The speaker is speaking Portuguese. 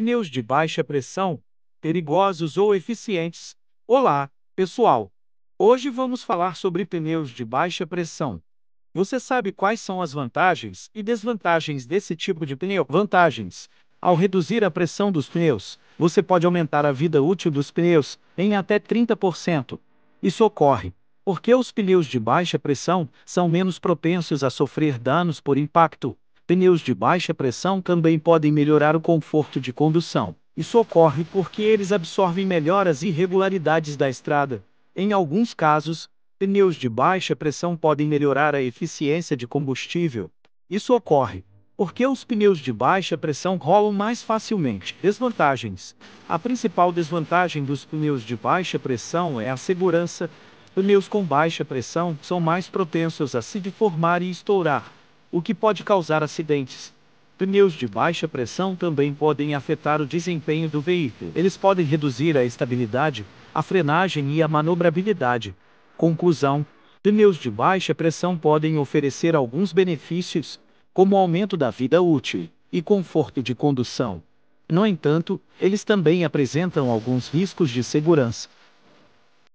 pneus de baixa pressão, perigosos ou eficientes. Olá, pessoal! Hoje vamos falar sobre pneus de baixa pressão. Você sabe quais são as vantagens e desvantagens desse tipo de pneu? Vantagens: ao reduzir a pressão dos pneus, você pode aumentar a vida útil dos pneus em até 30%. Isso ocorre porque os pneus de baixa pressão são menos propensos a sofrer danos por impacto, Pneus de baixa pressão também podem melhorar o conforto de condução. Isso ocorre porque eles absorvem melhor as irregularidades da estrada. Em alguns casos, pneus de baixa pressão podem melhorar a eficiência de combustível. Isso ocorre porque os pneus de baixa pressão rolam mais facilmente. Desvantagens: A principal desvantagem dos pneus de baixa pressão é a segurança. Pneus com baixa pressão são mais propensos a se deformar e estourar o que pode causar acidentes. Pneus de baixa pressão também podem afetar o desempenho do veículo. Eles podem reduzir a estabilidade, a frenagem e a manobrabilidade. Conclusão: pneus de baixa pressão podem oferecer alguns benefícios, como aumento da vida útil e conforto de condução. No entanto, eles também apresentam alguns riscos de segurança.